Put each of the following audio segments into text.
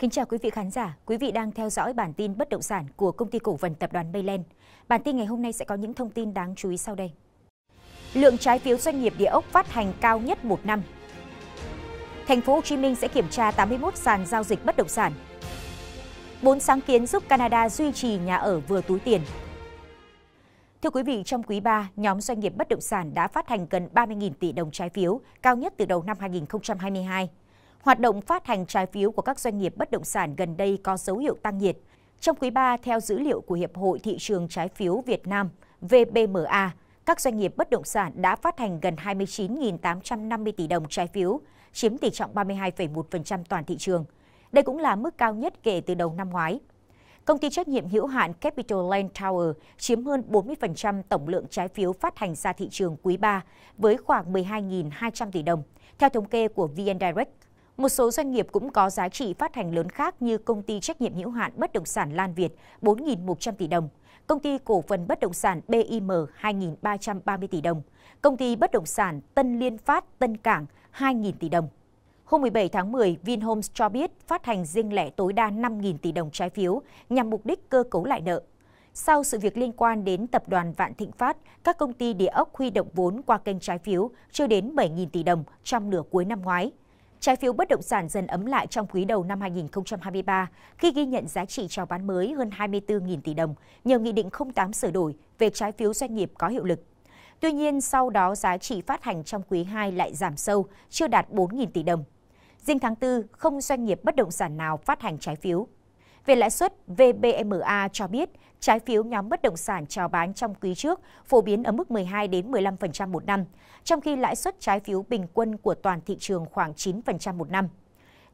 Kính chào quý vị khán giả, quý vị đang theo dõi bản tin bất động sản của công ty cổ phần tập đoàn Mayland. Bản tin ngày hôm nay sẽ có những thông tin đáng chú ý sau đây. Lượng trái phiếu doanh nghiệp địa ốc phát hành cao nhất một năm. Thành phố Hồ Chí Minh sẽ kiểm tra 81 sàn giao dịch bất động sản. Bốn sáng kiến giúp Canada duy trì nhà ở vừa túi tiền. Thưa quý vị, trong quý 3, nhóm doanh nghiệp bất động sản đã phát hành gần 30.000 tỷ đồng trái phiếu, cao nhất từ đầu năm 2022 hoạt động phát hành trái phiếu của các doanh nghiệp bất động sản gần đây có dấu hiệu tăng nhiệt. Trong quý 3, theo dữ liệu của Hiệp hội Thị trường Trái phiếu Việt Nam, VBMA, các doanh nghiệp bất động sản đã phát hành gần 29.850 tỷ đồng trái phiếu, chiếm tỷ trọng 32,1% toàn thị trường. Đây cũng là mức cao nhất kể từ đầu năm ngoái. Công ty trách nhiệm hữu hạn Capital Land Tower chiếm hơn 40% tổng lượng trái phiếu phát hành ra thị trường quý 3 với khoảng 12.200 tỷ đồng, theo thống kê của VN Direct. Một số doanh nghiệp cũng có giá trị phát hành lớn khác như công ty trách nhiệm hữu hạn bất động sản Lan Việt 4.100 tỷ đồng, công ty cổ phần bất động sản BIM 2.330 tỷ đồng, công ty bất động sản Tân Liên Phát Tân Cảng 2.000 tỷ đồng. Hôm 17 tháng 10, Vinhomes cho biết phát hành riêng lẻ tối đa 5.000 tỷ đồng trái phiếu nhằm mục đích cơ cấu lại nợ. Sau sự việc liên quan đến tập đoàn Vạn Thịnh Phát, các công ty địa ốc huy động vốn qua kênh trái phiếu chưa đến 7.000 tỷ đồng trong nửa cuối năm ngoái – Trái phiếu bất động sản dần ấm lại trong quý đầu năm 2023 khi ghi nhận giá trị chào bán mới hơn 24.000 tỷ đồng nhờ Nghị định 08 sửa đổi về trái phiếu doanh nghiệp có hiệu lực. Tuy nhiên, sau đó giá trị phát hành trong quý 2 lại giảm sâu, chưa đạt 4.000 tỷ đồng. Riêng tháng 4, không doanh nghiệp bất động sản nào phát hành trái phiếu. Về lãi suất, VBMA cho biết trái phiếu nhóm bất động sản chào bán trong quý trước phổ biến ở mức 12 đến 15% một năm, trong khi lãi suất trái phiếu bình quân của toàn thị trường khoảng 9% một năm.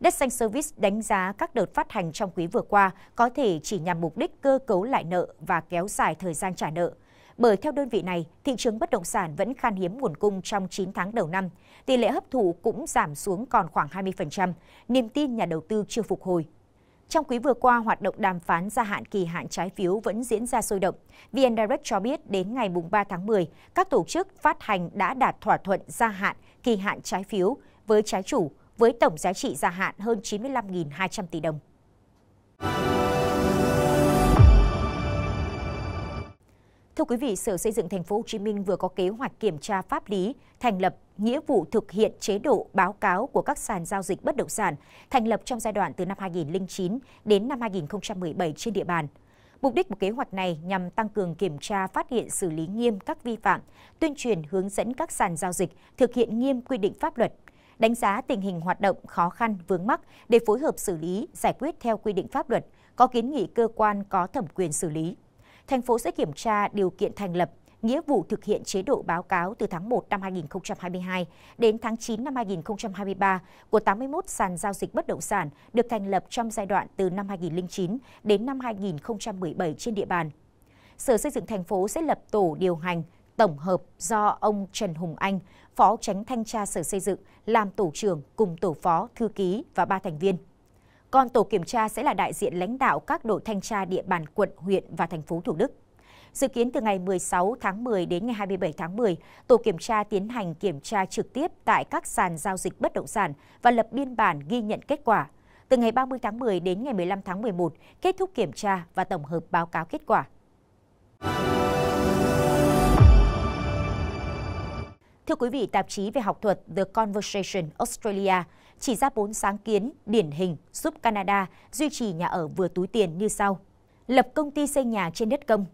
Đất Xanh Service đánh giá các đợt phát hành trong quý vừa qua có thể chỉ nhằm mục đích cơ cấu lại nợ và kéo dài thời gian trả nợ. Bởi theo đơn vị này, thị trường bất động sản vẫn khan hiếm nguồn cung trong 9 tháng đầu năm, tỷ lệ hấp thụ cũng giảm xuống còn khoảng 20%, niềm tin nhà đầu tư chưa phục hồi trong quý vừa qua, hoạt động đàm phán gia hạn kỳ hạn trái phiếu vẫn diễn ra sôi động. VN Direct cho biết đến ngày 3 tháng 10, các tổ chức phát hành đã đạt thỏa thuận gia hạn kỳ hạn trái phiếu với trái chủ với tổng giá trị gia hạn hơn 95.200 tỷ đồng. Thưa quý vị, Sở Xây dựng Thành phố Hồ Chí Minh vừa có kế hoạch kiểm tra pháp lý thành lập nghĩa vụ thực hiện chế độ báo cáo của các sàn giao dịch bất động sản thành lập trong giai đoạn từ năm 2009 đến năm 2017 trên địa bàn. Mục đích của kế hoạch này nhằm tăng cường kiểm tra, phát hiện xử lý nghiêm các vi phạm, tuyên truyền hướng dẫn các sàn giao dịch thực hiện nghiêm quy định pháp luật, đánh giá tình hình hoạt động khó khăn vướng mắc để phối hợp xử lý, giải quyết theo quy định pháp luật, có kiến nghị cơ quan có thẩm quyền xử lý. Thành phố sẽ kiểm tra điều kiện thành lập, nghĩa vụ thực hiện chế độ báo cáo từ tháng 1 năm 2022 đến tháng 9 năm 2023 của 81 sàn giao dịch bất động sản được thành lập trong giai đoạn từ năm 2009 đến năm 2017 trên địa bàn. Sở Xây dựng thành phố sẽ lập tổ điều hành tổng hợp do ông Trần Hùng Anh, Phó Tránh Thanh tra Sở Xây dựng, làm tổ trưởng cùng tổ phó, thư ký và ba thành viên. Còn tổ kiểm tra sẽ là đại diện lãnh đạo các đội thanh tra địa bàn quận, huyện và thành phố Thủ Đức. Dự kiến từ ngày 16 tháng 10 đến ngày 27 tháng 10, tổ kiểm tra tiến hành kiểm tra trực tiếp tại các sàn giao dịch bất động sản và lập biên bản ghi nhận kết quả. Từ ngày 30 tháng 10 đến ngày 15 tháng 11, kết thúc kiểm tra và tổng hợp báo cáo kết quả. Thưa quý vị, tạp chí về học thuật The Conversation Australia chỉ ra bốn sáng kiến điển hình giúp Canada duy trì nhà ở vừa túi tiền như sau. Lập công ty xây nhà trên đất công,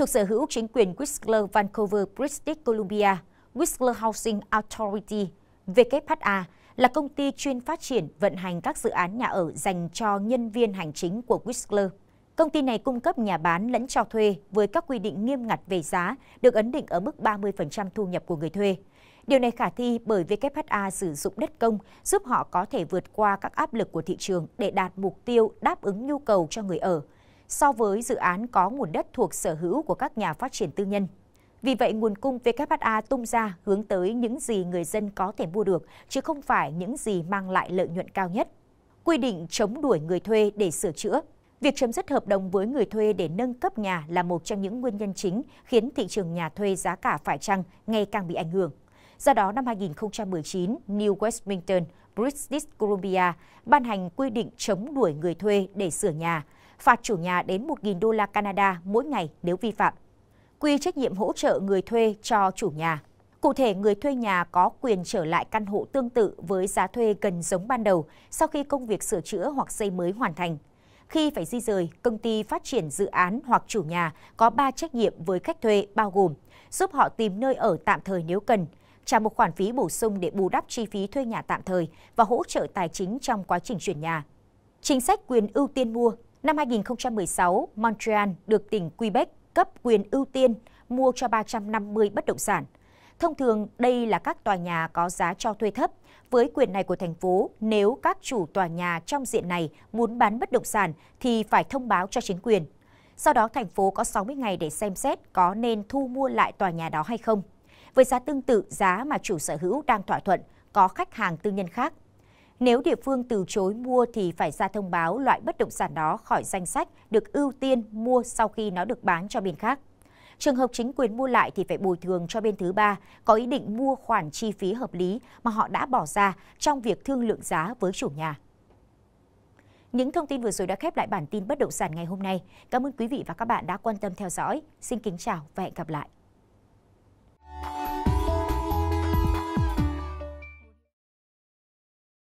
thuộc sở hữu chính quyền Whistler Vancouver British Columbia, Whistler Housing Authority, WHA, là công ty chuyên phát triển, vận hành các dự án nhà ở dành cho nhân viên hành chính của Whistler. Công ty này cung cấp nhà bán lẫn cho thuê với các quy định nghiêm ngặt về giá, được ấn định ở mức 30% thu nhập của người thuê. Điều này khả thi bởi WHA sử dụng đất công giúp họ có thể vượt qua các áp lực của thị trường để đạt mục tiêu đáp ứng nhu cầu cho người ở, so với dự án có nguồn đất thuộc sở hữu của các nhà phát triển tư nhân. Vì vậy, nguồn cung WHA tung ra hướng tới những gì người dân có thể mua được, chứ không phải những gì mang lại lợi nhuận cao nhất. Quy định chống đuổi người thuê để sửa chữa Việc chấm dứt hợp đồng với người thuê để nâng cấp nhà là một trong những nguyên nhân chính khiến thị trường nhà thuê giá cả phải chăng ngày càng bị ảnh hưởng. Do đó, năm 2019, New Westminster, British Columbia ban hành quy định chống đuổi người thuê để sửa nhà – phạt chủ nhà đến 1.000 đô la Canada mỗi ngày nếu vi phạm. Quy trách nhiệm hỗ trợ người thuê cho chủ nhà. Cụ thể, người thuê nhà có quyền trở lại căn hộ tương tự với giá thuê gần giống ban đầu sau khi công việc sửa chữa hoặc xây mới hoàn thành. Khi phải di rời, công ty phát triển dự án hoặc chủ nhà có 3 trách nhiệm với khách thuê bao gồm giúp họ tìm nơi ở tạm thời nếu cần, trả một khoản phí bổ sung để bù đắp chi phí thuê nhà tạm thời và hỗ trợ tài chính trong quá trình chuyển nhà. Chính sách quyền ưu tiên mua Năm 2016, Montreal được tỉnh Quebec cấp quyền ưu tiên mua cho 350 bất động sản. Thông thường, đây là các tòa nhà có giá cho thuê thấp. Với quyền này của thành phố, nếu các chủ tòa nhà trong diện này muốn bán bất động sản thì phải thông báo cho chính quyền. Sau đó, thành phố có 60 ngày để xem xét có nên thu mua lại tòa nhà đó hay không. Với giá tương tự giá mà chủ sở hữu đang thỏa thuận, có khách hàng tư nhân khác nếu địa phương từ chối mua thì phải ra thông báo loại bất động sản đó khỏi danh sách được ưu tiên mua sau khi nó được bán cho bên khác. Trường hợp chính quyền mua lại thì phải bồi thường cho bên thứ ba có ý định mua khoản chi phí hợp lý mà họ đã bỏ ra trong việc thương lượng giá với chủ nhà. Những thông tin vừa rồi đã khép lại bản tin bất động sản ngày hôm nay. Cảm ơn quý vị và các bạn đã quan tâm theo dõi. Xin kính chào và hẹn gặp lại.